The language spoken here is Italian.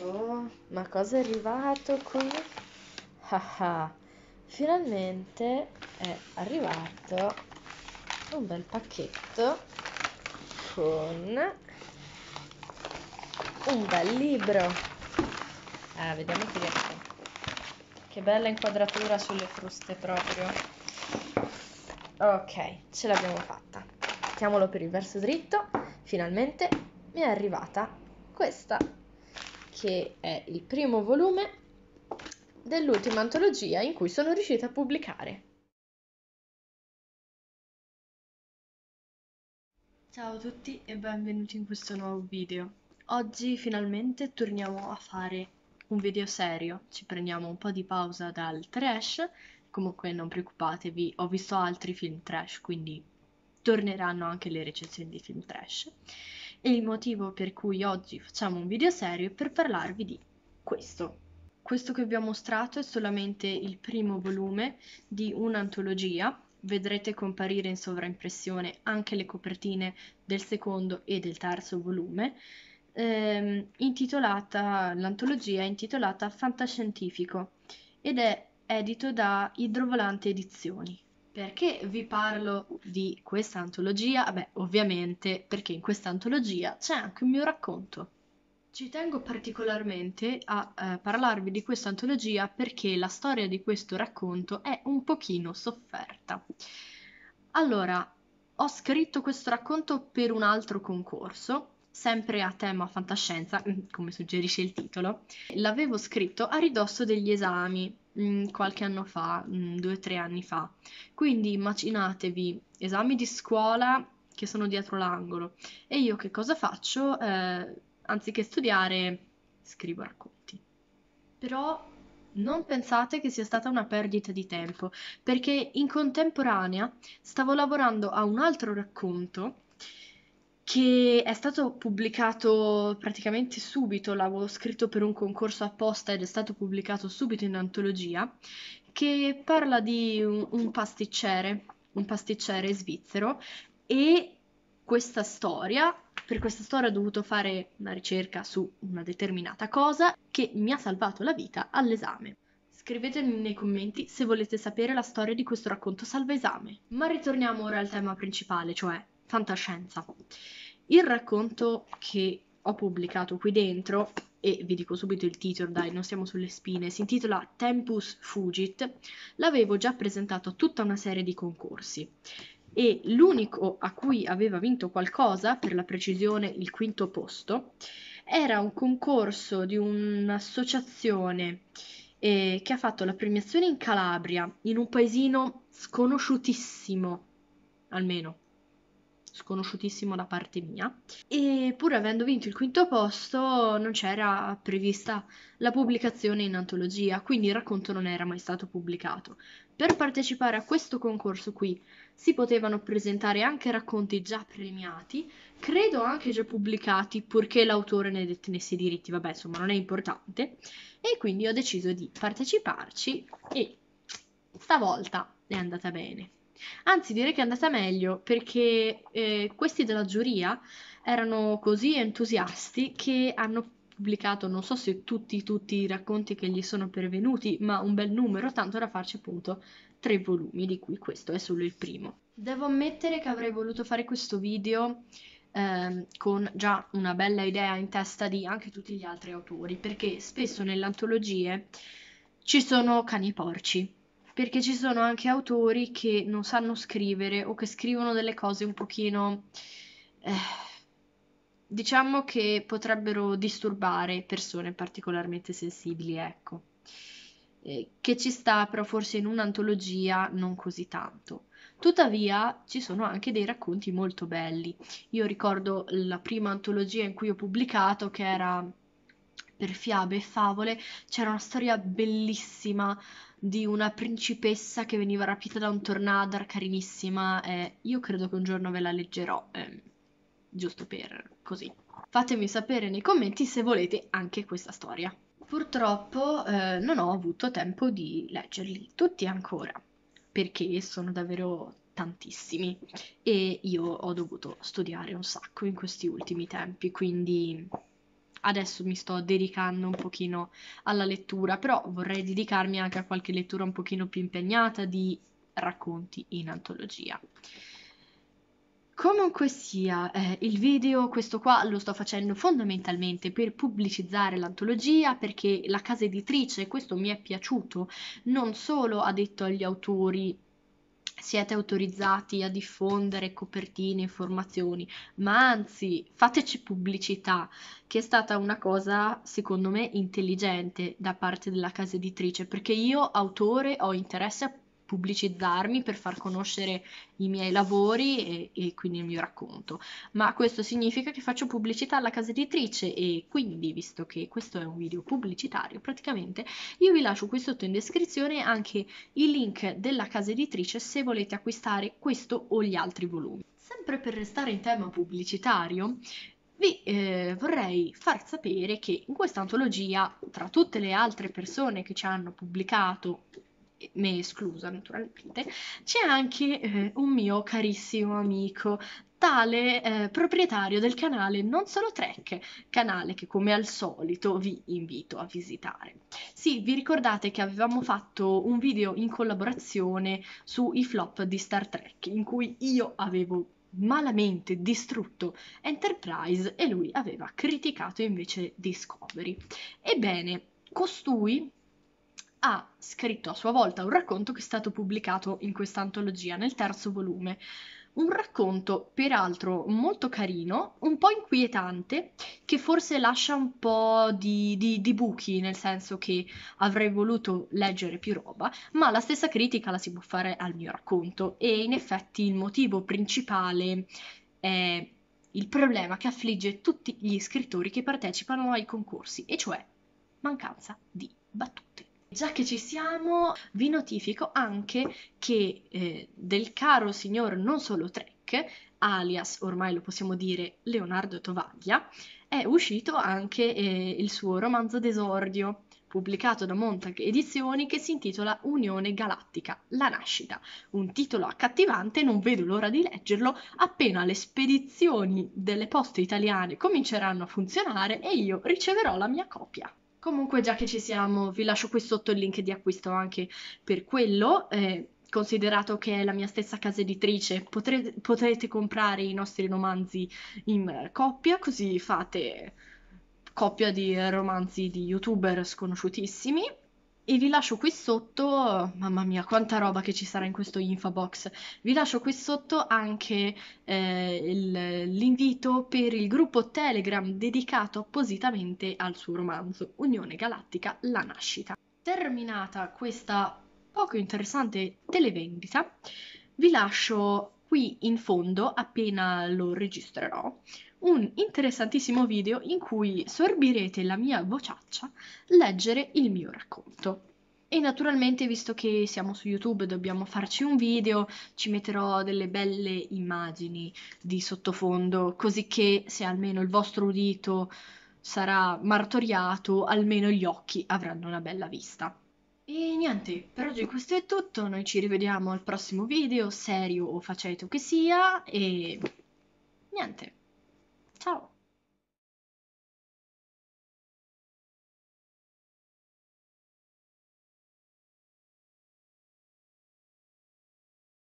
Oh, ma cosa è arrivato qui? Ah, ah finalmente è arrivato un bel pacchetto con un bel libro. Ah, vediamo che che bella inquadratura sulle fruste proprio. Ok, ce l'abbiamo fatta. Mettiamolo per il verso dritto. Finalmente mi è arrivata questa che è il primo volume dell'ultima antologia in cui sono riuscita a pubblicare. Ciao a tutti e benvenuti in questo nuovo video. Oggi finalmente torniamo a fare un video serio, ci prendiamo un po' di pausa dal trash, comunque non preoccupatevi, ho visto altri film trash, quindi torneranno anche le recensioni di film trash e il motivo per cui oggi facciamo un video serio è per parlarvi di questo. Questo che vi ho mostrato è solamente il primo volume di un'antologia, vedrete comparire in sovraimpressione anche le copertine del secondo e del terzo volume, ehm, intitolata, l'antologia è intitolata Fantascientifico ed è edito da Idrovolante Edizioni. Perché vi parlo di questa antologia? Beh, ovviamente perché in questa antologia c'è anche un mio racconto. Ci tengo particolarmente a eh, parlarvi di questa antologia perché la storia di questo racconto è un pochino sofferta. Allora, ho scritto questo racconto per un altro concorso, sempre a tema fantascienza, come suggerisce il titolo. L'avevo scritto a ridosso degli esami, Mm, qualche anno fa, mh, mm, due o tre anni fa. Quindi immaginatevi esami di scuola che sono dietro l'angolo e io che cosa faccio? Eh, anziché studiare, scrivo racconti. Però non pensate che sia stata una perdita di tempo, perché in contemporanea stavo lavorando a un altro racconto che è stato pubblicato praticamente subito, l'avevo scritto per un concorso apposta ed è stato pubblicato subito in antologia, che parla di un, un pasticcere, un pasticcere svizzero e questa storia, per questa storia ho dovuto fare una ricerca su una determinata cosa che mi ha salvato la vita all'esame. Scrivetemi nei commenti se volete sapere la storia di questo racconto salva esame. Ma ritorniamo ora al tema principale, cioè fantascienza. Il racconto che ho pubblicato qui dentro, e vi dico subito il titolo, dai, non siamo sulle spine, si intitola Tempus Fugit, l'avevo già presentato a tutta una serie di concorsi e l'unico a cui aveva vinto qualcosa, per la precisione il quinto posto, era un concorso di un'associazione eh, che ha fatto la premiazione in Calabria, in un paesino sconosciutissimo, almeno sconosciutissimo da parte mia. E pur avendo vinto il quinto posto non c'era prevista la pubblicazione in antologia, quindi il racconto non era mai stato pubblicato. Per partecipare a questo concorso qui si potevano presentare anche racconti già premiati, credo anche già pubblicati, purché l'autore ne detenesse i diritti, vabbè insomma non è importante, e quindi ho deciso di parteciparci e stavolta è andata bene. Anzi, direi che è andata meglio perché eh, questi della giuria erano così entusiasti che hanno pubblicato non so se tutti, tutti i racconti che gli sono pervenuti, ma un bel numero, tanto da farci appunto tre volumi, di cui questo è solo il primo. Devo ammettere che avrei voluto fare questo video eh, con già una bella idea in testa di anche tutti gli altri autori, perché spesso nelle antologie ci sono cani porci, perché ci sono anche autori che non sanno scrivere o che scrivono delle cose un pochino... Eh, diciamo che potrebbero disturbare persone particolarmente sensibili, ecco, eh, che ci sta però forse in un'antologia non così tanto. Tuttavia ci sono anche dei racconti molto belli. Io ricordo la prima antologia in cui ho pubblicato che era per fiabe e favole, c'era una storia bellissima di una principessa che veniva rapita da un tornado, era carinissima. Eh, io credo che un giorno ve la leggerò, eh, giusto per così. Fatemi sapere nei commenti se volete anche questa storia. Purtroppo eh, non ho avuto tempo di leggerli tutti ancora, perché sono davvero tantissimi e io ho dovuto studiare un sacco in questi ultimi tempi, quindi adesso mi sto dedicando un pochino alla lettura, però vorrei dedicarmi anche a qualche lettura un pochino più impegnata di racconti in antologia. Comunque sia, eh, il video, questo qua lo sto facendo fondamentalmente per pubblicizzare l'antologia perché la casa editrice, questo mi è piaciuto, non solo ha detto agli autori siete autorizzati a diffondere copertine, informazioni, ma anzi fateci pubblicità, che è stata una cosa secondo me intelligente da parte della casa editrice, perché io autore ho interesse a pubblicizzarmi, per far conoscere i miei lavori e, e, quindi il mio racconto. Ma questo significa che faccio pubblicità alla casa editrice e quindi, visto che questo è un video pubblicitario, praticamente io vi lascio qui sotto in descrizione anche il link della casa editrice se volete acquistare questo o gli altri volumi. Sempre per restare in tema pubblicitario, vi eh, vorrei far sapere che in questa antologia, tra tutte le altre persone che ci hanno pubblicato me esclusa naturalmente, c'è anche eh, un mio carissimo amico tale eh, proprietario del canale Non Solo Trek, canale che come al solito vi invito a visitare. Sì, vi ricordate che avevamo fatto un video in collaborazione sui flop di Star Trek, in cui io avevo malamente distrutto Enterprise e lui aveva criticato invece Discovery. Ebbene, costui ha scritto a sua volta un racconto che è stato pubblicato in questa antologia, nel terzo volume. Un racconto, peraltro, molto carino, un po' inquietante, che forse lascia un po' di, di, di buchi, nel senso che avrei voluto leggere più roba, ma la stessa critica la si può fare al mio racconto e in effetti il motivo principale è il problema che affligge tutti gli scrittori che partecipano ai concorsi, e cioè mancanza di battute. Già che ci siamo, vi notifico anche che eh, del caro signor non solo Trek, alias ormai lo possiamo dire Leonardo Tovaglia, è uscito anche eh, il suo romanzo d'esordio pubblicato da Montag Edizioni che si intitola Unione Galattica, la nascita. Un titolo accattivante, non vedo l'ora di leggerlo appena le spedizioni delle poste italiane cominceranno a funzionare e io riceverò la mia copia. Comunque, già che ci siamo, vi lascio qui sotto il link di acquisto anche per quello. Eh, considerato che è la mia stessa casa editrice, potrete, potrete comprare i nostri romanzi in coppia, così fate coppia di romanzi di youtuber sconosciutissimi e vi lascio qui sotto, mamma mia quanta roba che ci sarà in questo infobox, vi lascio qui sotto anche eh, l'invito per il gruppo Telegram dedicato appositamente al suo romanzo Unione Galattica La Nascita. Terminata questa poco interessante televendita, vi lascio qui in fondo, appena lo registrerò, un interessantissimo video in cui sorbirete la mia vociaccia leggere il mio racconto. E naturalmente, visto che siamo su YouTube, dobbiamo farci un video, ci metterò delle belle immagini di sottofondo, così che se almeno il vostro udito sarà martoriato, almeno gli occhi avranno una bella vista. E niente, per oggi questo è tutto, noi ci rivediamo al prossimo video, serio o faceto che sia, e niente. Chao.